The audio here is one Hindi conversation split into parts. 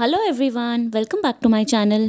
hello everyone welcome back to my channel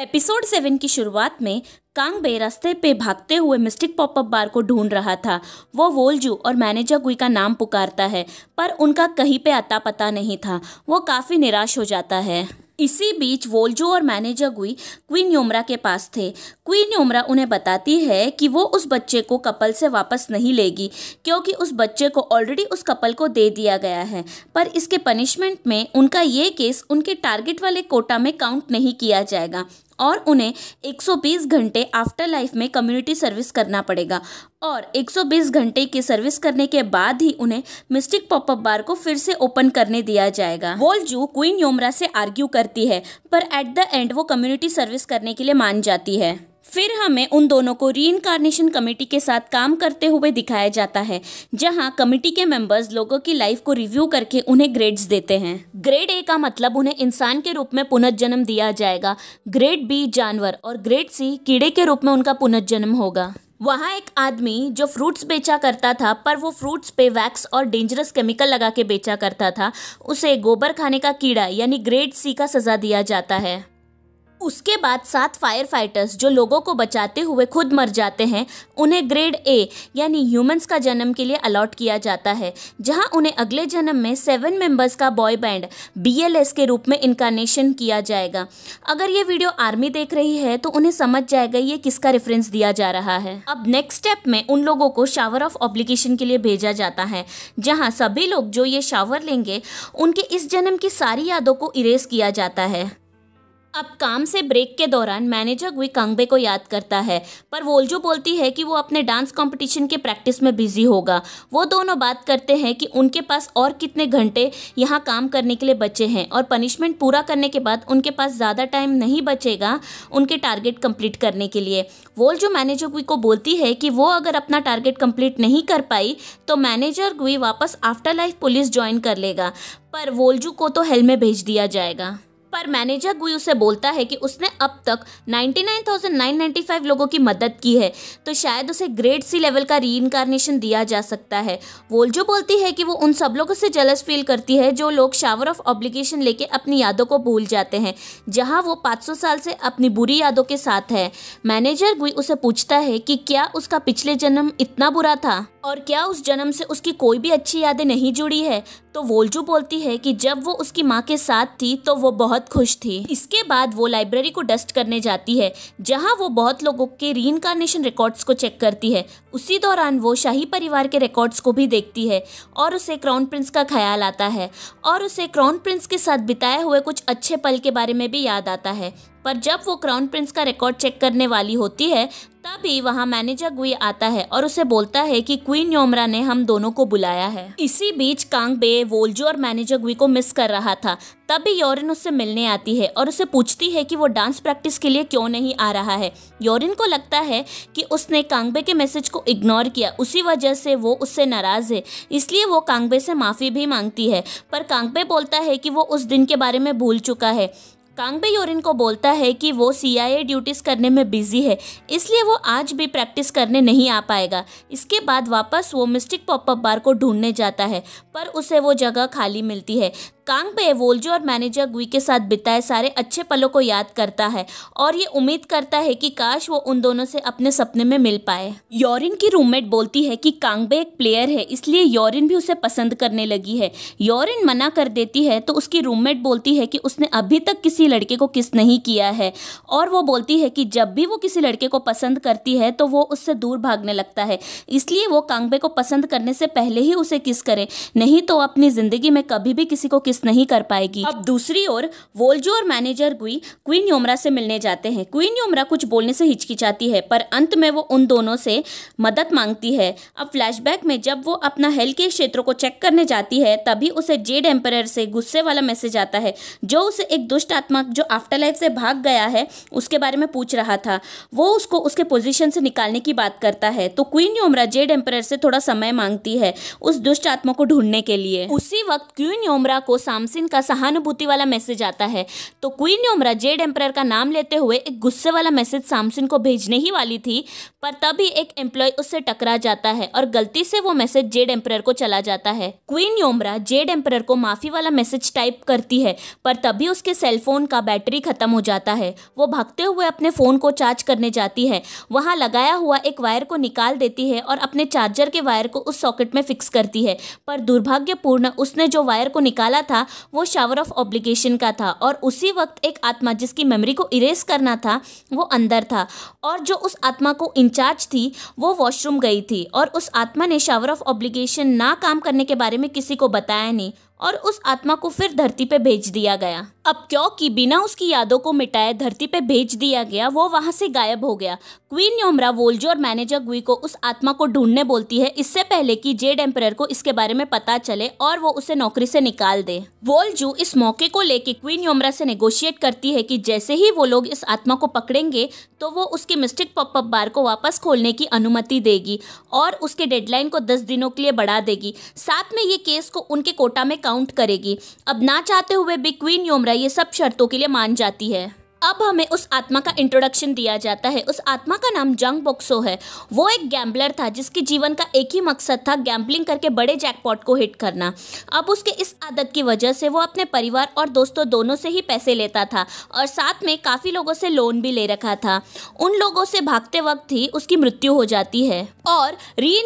episode seven की शुरुआत में कांग बे रास्ते पे भागते हुए मिस्टिक पॉपअप बार को ढूंढ रहा था वो वोलजू और मैनेजर गुई का नाम पुकारता है पर उनका कहीं पे अता पता नहीं था वो काफ़ी निराश हो जाता है इसी बीच वोल्जो और मैनेजर गुई क्वीन योमरा के पास थे क्वीन योमरा उन्हें बताती है कि वो उस बच्चे को कपल से वापस नहीं लेगी क्योंकि उस बच्चे को ऑलरेडी उस कपल को दे दिया गया है पर इसके पनिशमेंट में उनका ये केस उनके टारगेट वाले कोटा में काउंट नहीं किया जाएगा और उन्हें 120 घंटे आफ्टर लाइफ में कम्युनिटी सर्विस करना पड़ेगा और 120 घंटे की सर्विस करने के बाद ही उन्हें मिस्टिक पॉपअप बार को फिर से ओपन करने दिया जाएगा जू क्वीन योमरा से आर्ग्यू करती है पर एट द एंड वो कम्युनिटी सर्विस करने के लिए मान जाती है फिर हमें उन दोनों को री इनकारनेशन कमेटी के साथ काम करते हुए दिखाया जाता है जहां कमेटी के मेंबर्स लोगों की लाइफ को रिव्यू करके उन्हें ग्रेड्स देते हैं ग्रेड ए का मतलब उन्हें इंसान के रूप में पुनर्जन्म दिया जाएगा ग्रेड बी जानवर और ग्रेड सी कीड़े के रूप में उनका पुनर्जन्म होगा वहाँ एक आदमी जो फ्रूट्स बेचा करता था पर वो फ्रूट्स पे वैक्स और डेंजरस केमिकल लगा के बेचा करता था उसे गोबर खाने का कीड़ा यानी ग्रेड सी का सज़ा दिया जाता है उसके बाद सात फायर फाइटर्स जो लोगों को बचाते हुए खुद मर जाते हैं उन्हें ग्रेड ए यानी ह्यूमंस का जन्म के लिए अलॉट किया जाता है जहां उन्हें अगले जन्म में सेवन मेंबर्स का बॉय बैंड बीएलएस के रूप में इनकारनेशन किया जाएगा अगर ये वीडियो आर्मी देख रही है तो उन्हें समझ जाएगा ये किसका रेफरेंस दिया जा रहा है अब नेक्स्ट स्टेप में उन लोगों को शावर ऑफ ऑब्लिकेशन के लिए भेजा जाता है जहाँ सभी लोग जो ये शावर लेंगे उनके इस जन्म की सारी यादों को इरेज किया जाता है अब काम से ब्रेक के दौरान मैनेजर गुई कांगबे को याद करता है पर वोल्जो बोलती है कि वो अपने डांस कंपटीशन के प्रैक्टिस में बिजी होगा वो दोनों बात करते हैं कि उनके पास और कितने घंटे यहाँ काम करने के लिए बचे हैं और पनिशमेंट पूरा करने के बाद उनके पास ज़्यादा टाइम नहीं बचेगा उनके टारगेट कम्प्लीट करने के लिए वोल्जो मैनेजर गुई को बोलती है कि वो अगर अपना टारगेट कम्प्लीट नहीं कर पाई तो मैनेजर गुई वापस आफ्टर लाइफ पुलिस ज्वाइन कर लेगा पर वोल्जू को तो हेल में भेज दिया जाएगा पर मैनेजर गुई उसे बोलता है कि उसने अब तक 99,995 लोगों की मदद की है तो शायद उसे ग्रेड सी लेवल का री दिया जा सकता है वोल्जो बोलती है कि वो उन सब लोगों से जलस फील करती है जो लोग शावर ऑफ ऑब्लिगेशन लेके अपनी यादों को भूल जाते हैं जहाँ वो 500 साल से अपनी बुरी यादों के साथ है मैनेजर गुई उसे पूछता है कि क्या उसका पिछले जन्म इतना बुरा था और क्या उस जन्म से उसकी कोई भी अच्छी यादें नहीं जुड़ी है तो वोल्जू बोलती है कि जब वो उसकी माँ के साथ थी तो वो बहुत खुश थी इसके बाद वो लाइब्रेरी को डस्ट करने जाती है जहाँ वो बहुत लोगों के री रिकॉर्ड्स को चेक करती है उसी दौरान वो शाही परिवार के रिकॉर्ड्स को भी देखती है और उसे क्राउन प्रिंस का ख्याल आता है और उसे क्राउन प्रिंस के साथ बिताए हुए कुछ अच्छे पल के बारे में भी याद आता है पर जब वो क्राउन प्रिंस का रिकॉर्ड चेक करने वाली होती है तभी वहाँ मैनेजर गुई आता है और उसे बोलता है कि क्वीन योमरा ने हम दोनों को बुलाया है इसी बीच कांग बे वोल्जो और मैनेजर गुई को मिस कर रहा था तभी योरिन उससे मिलने आती है और उसे पूछती है कि वो डांस प्रैक्टिस के लिए क्यों नहीं आ रहा है योरिन को लगता है कि उसने कांगबे के मैसेज को इग्नोर किया उसी वजह से वो उससे नाराज़ है इसलिए वो कांगबे से माफ़ी भी मांगती है पर कांगबे बोलता है कि वो उस दिन के बारे में भूल चुका है कांगबे योरिन को बोलता है कि वो सीआईए ड्यूटीज़ करने में बिजी है इसलिए वो आज भी प्रैक्टिस करने नहीं आ पाएगा इसके बाद वापस वो मिस्टिक पॉपअप बार को ढूंढने जाता है पर उसे वो जगह खाली मिलती है कांग बेवोलजो और मैनेजर गुई के साथ बिताए सारे अच्छे पलों को याद करता है और ये उम्मीद करता है कि काश वो उन दोनों से अपने सपने में मिल पाए योरिन की रूममेट बोलती है कि कांगबे एक प्लेयर है इसलिए योरिन भी उसे पसंद करने लगी है योरिन मना कर देती है तो उसकी रूममेट बोलती है कि उसने अभी तक किसी लड़के को किस नहीं किया है और वो बोलती है कि जब भी वो किसी लड़के को पसंद करती है तो वो उससे दूर भागने लगता है इसलिए वो कांगबे को पसंद करने से पहले ही उसे किस करे नहीं तो अपनी ज़िंदगी में कभी भी किसी को किस मिस नहीं कर पाएगी अब दूसरी ओर वोल्जो और मैनेजर गुई क्वीन योमरा से मिलने जाते हैं क्वीन योमरा कुछ बोलने से हिचकिचाती है पर अंत में वो उन दोनों से मदद मांगती है अब फ्लैशबैक में जब वो अपना हेल्थ के क्षेत्रों को चेक करने जाती है तभी उसे जेड एम्पर से गुस्से वाला मैसेज आता है जो उसे एक दुष्ट आत्मा जो आफ्टर लाइफ से भाग गया है उसके बारे में पूछ रहा था वो उसको उसके पोजिशन से निकालने की बात करता है तो क्वीन योमरा जेड एम्पर से थोड़ा समय मांगती है उस दुष्ट आत्मा को ढूंढने के लिए उसी वक्त क्वीन योमरा को सामसिन का सहानुभूति वाला मैसेज आता है तो क्वीन योमरा जेड एम्प्रायर का नाम लेते हुए एक गुस्से वाला मैसेज सामसिन को भेजने ही वाली थी पर तभी एक एम्प्लॉय उससे टकरा जाता है और गलती से वो मैसेज जेड एम्प्रायर को चला जाता है क्वीन योमरा जेड एम्प्रायर को माफी वाला मैसेज टाइप करती है पर तभी उसके सेलफोन का बैटरी खत्म हो जाता है वो भागते हुए अपने फ़ोन को चार्ज करने जाती है वहाँ लगाया हुआ एक वायर को निकाल देती है और अपने चार्जर के वायर को उस सॉकेट में फिक्स करती है पर दुर्भाग्यपूर्ण उसने जो वायर को निकाला था था वो शावर ऑफ ऑब्लिगेशन का था और उसी वक्त एक आत्मा जिसकी मेमोरी को इरेज करना था वो अंदर था और जो उस आत्मा को इंचार्ज थी वो वॉशरूम गई थी और उस आत्मा ने शावर ऑफ ऑब्लिगेशन ना काम करने के बारे में किसी को बताया नहीं और उस आत्मा को फिर धरती पे भेज दिया गया अब क्योंकि बिना उसकी यादों को मिटाए धरती पे भेज दिया गया वो वहाँ से गायब हो गया क्वीन योमरा वोल्जो और मैनेजर गुई को उस आत्मा को ढूंढने बोलती है इससे पहले कि जेड एम्पर को इसके बारे में पता चले और वो उसे नौकरी से निकाल दे वोल्जू इस मौके को लेके क्वीन योमरा से नेगोशिएट करती है कि जैसे ही वो लोग इस आत्मा को पकड़ेंगे तो वो उसके मिस्टिक पॉपअप बार को वापस खोलने की अनुमति देगी और उसके डेडलाइन को दस दिनों के लिए बढ़ा देगी साथ में ये केस को उनके कोटा में काउंट करेगी अब ना चाहते हुए भी क्वीन योमरा ये सब शर्तों के लिए मान जाती है अब हमें उस आत्मा का इंट्रोडक्शन दिया जाता है उस आत्मा का नाम जंग बोक्सो है वो एक गैम्बलर था जिसके जीवन का एक ही मकसद था गैम्बलिंग करके बड़े जैकपॉट को हिट करना अब उसके इस आदत की वजह से वो अपने परिवार और दोस्तों दोनों से ही पैसे लेता था और साथ में काफ़ी लोगों से लोन भी ले रखा था उन लोगों से भागते वक्त ही उसकी मृत्यु हो जाती है और री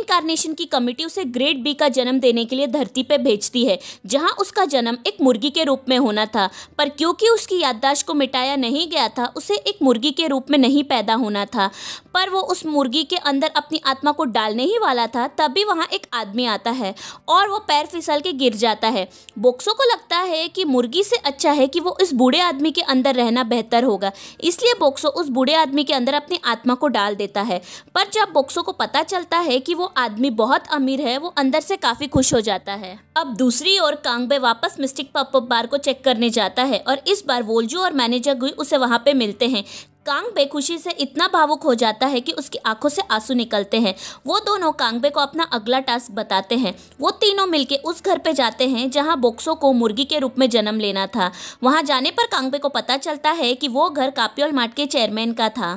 की कमिटी उसे ग्रेड बी का जन्म देने के लिए धरती पर भेजती है जहाँ उसका जन्म एक मुर्गी के रूप में होना था पर क्योंकि उसकी याददाश्त को मिटाया नहीं नहीं गया था उसे एक मुर्गी के रूप में नहीं पैदा होना था पर वो उस मुर्गी के अंदर अपनी आत्मा को डालने ही वाला था तभी वहाँ एक आदमी आता है और वो पैर फिसल के गिर जाता है बोक्सो को लगता है कि मुर्गी से अच्छा है कि वो इस बूढ़े आदमी के अंदर रहना बेहतर होगा इसलिए बोक्सो उस बूढ़े आदमी के अंदर अपनी आत्मा को डाल देता है पर जब बोक्सो को पता चलता है कि वो आदमी बहुत अमीर है वो अंदर से काफ़ी खुश हो जाता है अब दूसरी ओर कांगबे वापस मिस्टिक पप बार को चेक करने जाता है और इस बार वोल्जो और मैनेजर गुई उसे से वहाँ पे मिलते हैं कांग बेखुशी से इतना भावुक हो जाता है कि उसकी आंखों से आंसू निकलते हैं वो दोनों कांगबे को अपना अगला टास्क बताते हैं वो तीनों मिलके उस घर पे जाते हैं जहाँ बोक्सो को मुर्गी के रूप में जन्म लेना था वहाँ जाने पर कांगबे को पता चलता है कि वो घर कापियोल मार्ट के चेयरमैन का था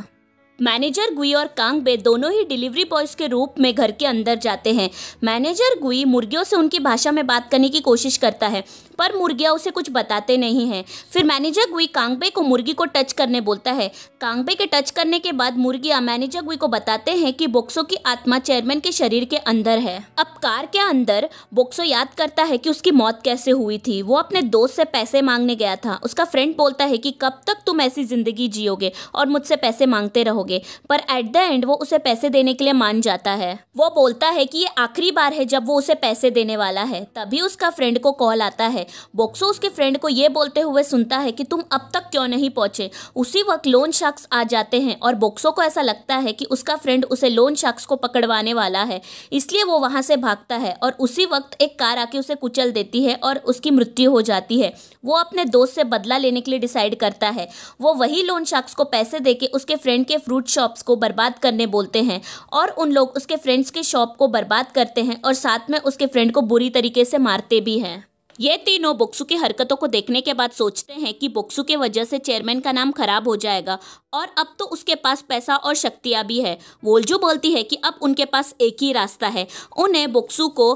मैनेजर गुई और कांगबे दोनों ही डिलीवरी बॉयज के रूप में घर के अंदर जाते हैं मैनेजर गुई मुर्गियों से उनकी भाषा में बात करने की कोशिश करता है पर मुर्गिया उसे कुछ बताते नहीं हैं फिर मैनेजर गुई कांगबे को मुर्गी को टच करने बोलता है कांगबे के टच करने के बाद मुर्गिया मैनेजर गुई को बताते हैं कि बोक्सो की आत्मा चेयरमैन के शरीर के अंदर है अब कार के अंदर बोक्सो याद करता है कि उसकी मौत कैसे हुई थी वो अपने दोस्त से पैसे मांगने गया था उसका फ्रेंड बोलता है कि कब तक तुम ऐसी जिंदगी जियोगे और मुझसे पैसे मांगते रहोगे होगे पर एट द एंड वो उसे पैसे देने के लिए मान जाता है वो बोलता है कि ये आखिरी बार है जब वो उसे पैसे देने वाला है तभी उसका फ्रेंड को कॉल आता है बोक्सो उसके फ्रेंड को ये बोलते हुए सुनता है कि तुम अब तक क्यों नहीं पहुंचे उसी वक्त लोन शख्स आ जाते हैं और बोक्सो को ऐसा लगता है कि उसका फ्रेंड उसे लोन शख्स को पकड़वाने वाला है इसलिए वो वहां से भागता है और उसी वक्त एक कार आके उसे कुचल देती है और उसकी मृत्यु हो जाती है वो अपने दोस्त से बदला लेने के लिए डिसाइड करता है वो वही लोन शख्स को पैसे देके उसके फ्रेंड के फ्रूट फ्रूट शॉप्स को बर्बाद करने बोलते हैं और उन लोग उसके फ्रेंड्स की शॉप को बर्बाद करते हैं और साथ में उसके फ्रेंड को बुरी तरीके से मारते भी हैं ये तीनों बोक्सू की हरकतों को देखने के बाद सोचते हैं कि बोक्सू के वजह से चेयरमैन का नाम खराब हो जाएगा और अब तो उसके पास पैसा और शक्तियाँ भी है वोल्जू बोलती है कि अब उनके पास एक ही रास्ता है उन्हें बोक्सू को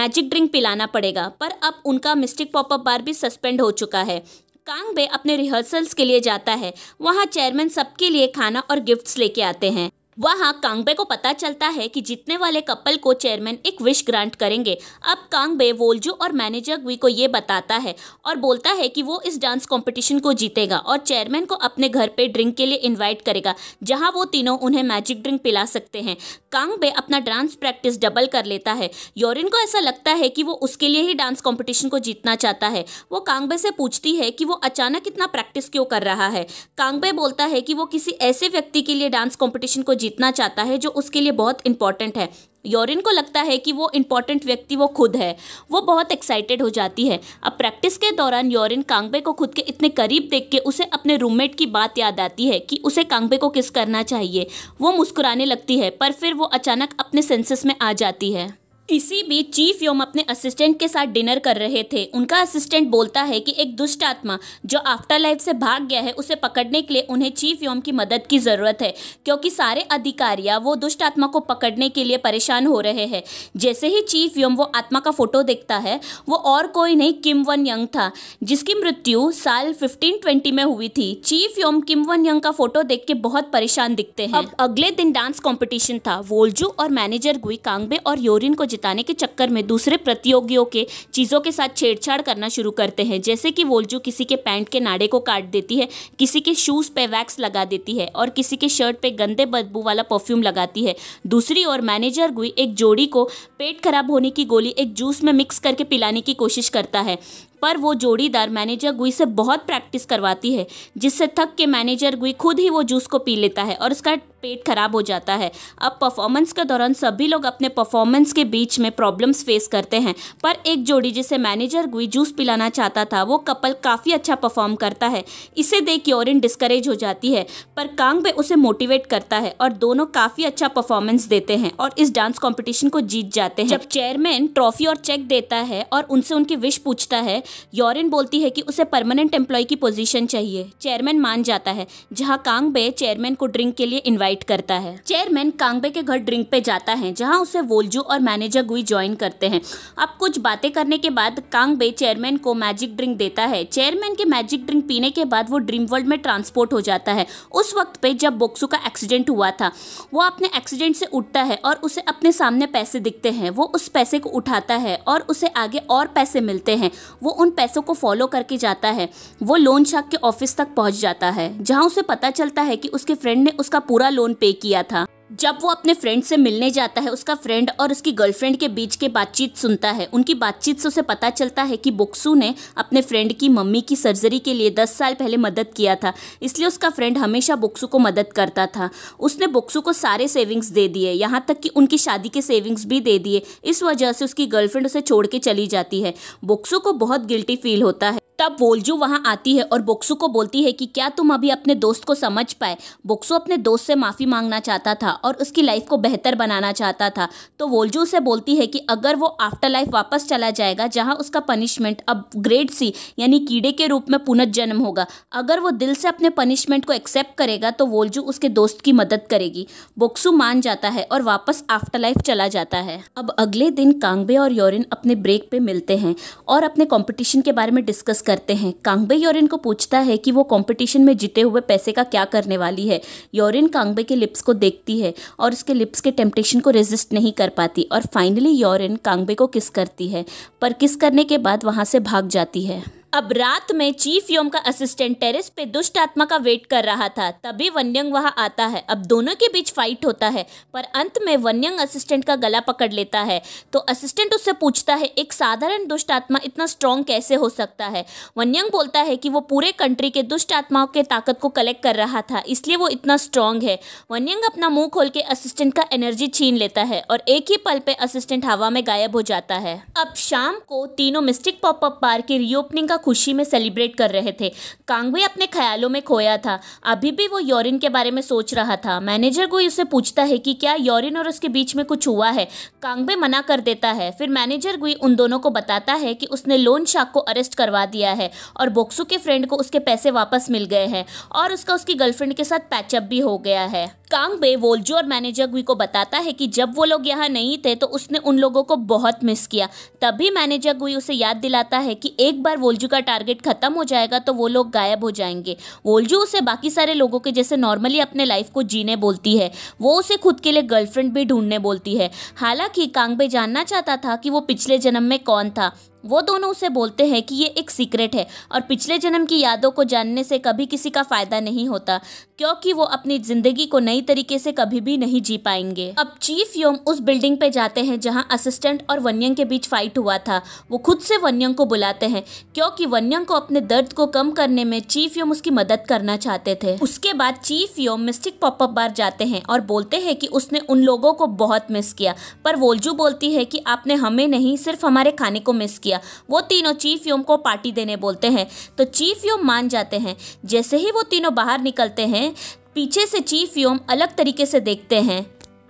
मैजिक ड्रिंक पिलाना पड़ेगा पर अब उनका मिस्टिक पॉपअप बार भी सस्पेंड हो चुका है कांगबे बे अपने रिहर्सल्स के लिए जाता है वहाँ चेयरमैन सबके लिए खाना और गिफ्ट्स लेके आते हैं वहां कांगबे को पता चलता है कि जीतने वाले कपल को चेयरमैन एक विश ग्रांट करेंगे अब कांगबे वोल्जू और मैनेजर गुई को ये बताता है और बोलता है कि वो इस डांस कंपटीशन को जीतेगा और चेयरमैन को अपने घर पे ड्रिंक के लिए इनवाइट करेगा जहां वो तीनों उन्हें मैजिक ड्रिंक पिला सकते हैं कांगबे अपना डांस प्रैक्टिस डबल कर लेता है योरिन को ऐसा लगता है कि वो उसके लिए ही डांस कॉम्पिटिशन को जीतना चाहता है वो कांगबे से पूछती है कि वो अचानक इतना प्रैक्टिस क्यों कर रहा है कांगबे बोलता है कि वो किसी ऐसे व्यक्ति के लिए डांस कॉम्पिटिशन को जीत जीतना चाहता है जो उसके लिए बहुत इंपॉर्टेंट है योरिन को लगता है कि वो इम्पॉर्टेंट व्यक्ति वो खुद है वो बहुत एक्साइटेड हो जाती है अब प्रैक्टिस के दौरान योरिन कांगबे को खुद के इतने करीब देख के उसे अपने रूममेट की बात याद आती है कि उसे कांगबे को किस करना चाहिए वो मुस्कुराने लगती है पर फिर वो अचानक अपने सेंसेस में आ जाती है इसी बीच चीफ योम अपने असिस्टेंट के साथ डिनर कर रहे थे उनका असिस्टेंट बोलता है कि एक दुष्ट आत्मा जो आफ्टर लाइफ से भाग गया है उसे पकड़ने के लिए उन्हें चीफ योम की मदद की ज़रूरत है क्योंकि सारे अधिकारियाँ वो दुष्ट आत्मा को पकड़ने के लिए परेशान हो रहे हैं जैसे ही चीफ योम वो आत्मा का फ़ोटो देखता है वो और कोई नहीं किम वन यंग था जिसकी मृत्यु साल फिफ्टीन ट्वेंटी में हुई थी chief Yeom Kim Won Young का फ़ोटो देख के बहुत परेशान दिखते हैं अगले दिन डांस कॉम्पिटिशन था वोल्जू और मैनेजर गुई कांगबे और योरिन को जिताने के चक्कर में दूसरे प्रतियोगियों के चीज़ों के साथ छेड़छाड़ करना शुरू करते हैं जैसे कि वोल्जू किसी के पैंट के नाड़े को काट देती है किसी के शूज़ पे वैक्स लगा देती है और किसी के शर्ट पे गंदे बदबू वाला परफ्यूम लगाती है दूसरी ओर मैनेजर गुई एक जोड़ी को पेट खराब होने की गोली एक जूस में मिक्स करके पिलाने की कोशिश करता है पर वो जोड़ीदार मैनेजर गुई से बहुत प्रैक्टिस करवाती है जिससे थक के मैनेजर गुई खुद ही वो जूस को पी लेता है और उसका पेट खराब हो जाता है अब परफॉर्मेंस के दौरान सभी लोग अपने परफॉर्मेंस के बीच में प्रॉब्लम्स फेस करते हैं पर एक जोड़ी जिसे मैनेजर गुई जूस पिलाना चाहता था वो कपल काफ़ी अच्छा परफॉर्म करता है इसे देख योरिन डिस्करेज हो जाती है पर कांगबे उसे मोटिवेट करता है और दोनों काफ़ी अच्छा परफॉर्मेंस देते हैं और इस डांस कॉम्पिटिशन को जीत जाते हैं जब चेयरमैन ट्रॉफी और चेक देता है और उनसे उनकी विश पूछता है योरिन बोलती है कि उसे परमानेंट एम्प्लॉय की पोजीशन चाहिए चेयरमैन मान जाता है जहाँ बे चेयरमैन को ड्रिंक के लिए इन्वाइट राइट करता है चेयरमैन कांगबे के घर ड्रिंक पे जाता है जहां उसे वोल्जू और मैनेजर गुई ज्वाइन करते हैं अब कुछ बातें करने के बाद कांगबे चेयरमैन को मैजिक ड्रिंक देता है चेयरमैन के मैजिक ड्रिंक पीने के बाद वो ड्रीम वर्ल्ड में ट्रांसपोर्ट हो जाता है उस वक्त पे जब बोक्सू का एक्सीडेंट हुआ था वो अपने एक्सीडेंट से उठता है और उसे अपने सामने पैसे दिखते हैं वो उस पैसे को उठाता है और उसे आगे और पैसे मिलते हैं वो उन पैसों को फॉलो करके जाता है वो लोन शार्क के ऑफिस तक पहुंच जाता है जहां उसे पता चलता है कि उसके फ्रेंड ने उसका पूरा लोन पे किया था जब वो अपने फ्रेंड से मिलने जाता है उसका फ्रेंड और उसकी गर्लफ्रेंड के बीच के बातचीत सुनता है उनकी बातचीत से उसे पता चलता है कि बुक्सू ने अपने फ्रेंड की मम्मी की सर्जरी के लिए दस साल पहले मदद किया था इसलिए उसका फ्रेंड हमेशा बुक्सू को मदद करता था उसने बुक्सू को सारे सेविंग्स दे दिए यहाँ तक कि उनकी शादी के सेविंग्स भी दे दिए इस वजह से उसकी गर्लफ्रेंड उसे छोड़ के चली जाती है बुक्सू को बहुत गिल्टी फील होता है तब वोल्जू वहाँ आती है और बोक्सू को बोलती है कि क्या तुम अभी अपने दोस्त को समझ पाए बोक्सू अपने दोस्त से माफ़ी मांगना चाहता था और उसकी लाइफ को बेहतर बनाना चाहता था तो वोल्जू उसे बोलती है कि अगर वो आफ्टर लाइफ वापस चला जाएगा जहाँ उसका पनिशमेंट अब ग्रेड सी यानी कीड़े के रूप में पुनर्जन्म होगा अगर वो दिल से अपने पनिशमेंट को एक्सेप्ट करेगा तो वोल्जू उसके दोस्त की मदद करेगी बोक्सू मान जाता है और वापस आफ्टर लाइफ चला जाता है अब अगले दिन कांगबे और योरिन अपने ब्रेक पर मिलते हैं और अपने कॉम्पिटिशन के बारे में डिस्कस करते हैं कांगबे योरिन को पूछता है कि वो कंपटीशन में जीते हुए पैसे का क्या करने वाली है योरिन कांगबे के लिप्स को देखती है और उसके लिप्स के टेम्पटेशन को रेजिस्ट नहीं कर पाती और फाइनली योरिन कांगबे को किस करती है पर किस करने के बाद वहाँ से भाग जाती है अब रात में चीफ योम का असिस्टेंट टेरेस पे दुष्ट आत्मा का वेट कर रहा था तभी वन्यंग वहां आता है अब दोनों के बीच फाइट होता है पर अंत में वन्यंग असिस्टेंट का गला पकड़ लेता है तो असिस्टेंट उससे पूछता है एक साधारण दुष्ट आत्मा इतना स्ट्रांग कैसे हो सकता है वन्यंग बोलता है कि वो पूरे कंट्री के दुष्ट आत्माओं के ताकत को कलेक्ट कर रहा था इसलिए वो इतना स्ट्रांग है वन्यंग अपना मुंह खोल के असिस्टेंट का एनर्जी छीन लेता है और एक ही पल पे असिस्टेंट हवा में गायब हो जाता है अब शाम को तीनों मिस्टिक पॉपअप बार की रीओपनिंग का खुशी में सेलिब्रेट कर रहे थे कांगवे अपने ख्यालों में खोया था अभी भी वो योरिन के बारे में सोच रहा था मैनेजर को उसे पूछता है कि क्या योरिन और उसके बीच में कुछ हुआ है कांगवे मना कर देता है फिर मैनेजर गुई उन दोनों को बताता है कि उसने लोन शाक को अरेस्ट करवा दिया है और बोक्सू के फ्रेंड को उसके पैसे वापस मिल गए हैं और उसका उसकी गर्लफ्रेंड के साथ पैचअप भी हो गया है कांगबे वोल्जोर मैनेजर गुई को बताता है कि जब वो लोग यहाँ नहीं थे तो उसने उन लोगों को बहुत मिस किया तभी मैनेजर गुई उसे याद दिलाता है कि एक बार वोल्जू का टारगेट खत्म हो जाएगा तो वो लोग गायब हो जाएंगे वोल्जू उसे बाकी सारे लोगों के जैसे नॉर्मली अपने लाइफ को जीने बोलती है वो उसे खुद के लिए गर्लफ्रेंड भी ढूंढने बोलती है हालांकि कांगबे जानना चाहता था कि वो पिछले जन्म में कौन था वो दोनों उसे बोलते हैं कि ये एक सीक्रेट है और पिछले जन्म की यादों को जानने से कभी किसी का फ़ायदा नहीं होता क्योंकि वो अपनी ज़िंदगी को नई तरीके से कभी भी नहीं जी पाएंगे अब चीफ योम उस बिल्डिंग पे जाते हैं जहाँ असिस्टेंट और वन्यंग के बीच फाइट हुआ था वो खुद से वन्यंग को बुलाते हैं क्योंकि वन्यंग को अपने दर्द को कम करने में चीफ योम उसकी मदद करना चाहते थे उसके बाद चीफ योम मिस्टिक पॉपअप बार जाते हैं और बोलते हैं कि उसने उन लोगों को बहुत मिस किया पर वोल्जू बोलती है कि आपने हमें नहीं सिर्फ हमारे खाने को मिस किया दिया वो तीनों चीफ योम को पार्टी देने बोलते हैं तो चीफ योम मान जाते हैं जैसे ही वो तीनों बाहर निकलते हैं पीछे से चीफ योम अलग तरीके से देखते हैं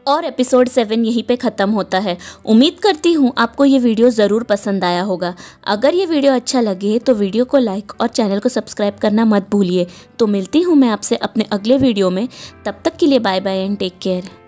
और एपिसोड सेवन यहीं पे ख़त्म होता है उम्मीद करती हूँ आपको ये वीडियो ज़रूर पसंद आया होगा अगर ये वीडियो अच्छा लगे तो वीडियो को लाइक और चैनल को सब्सक्राइब करना मत भूलिए तो मिलती हूँ मैं आपसे अपने अगले वीडियो में तब तक के लिए bye bye and take care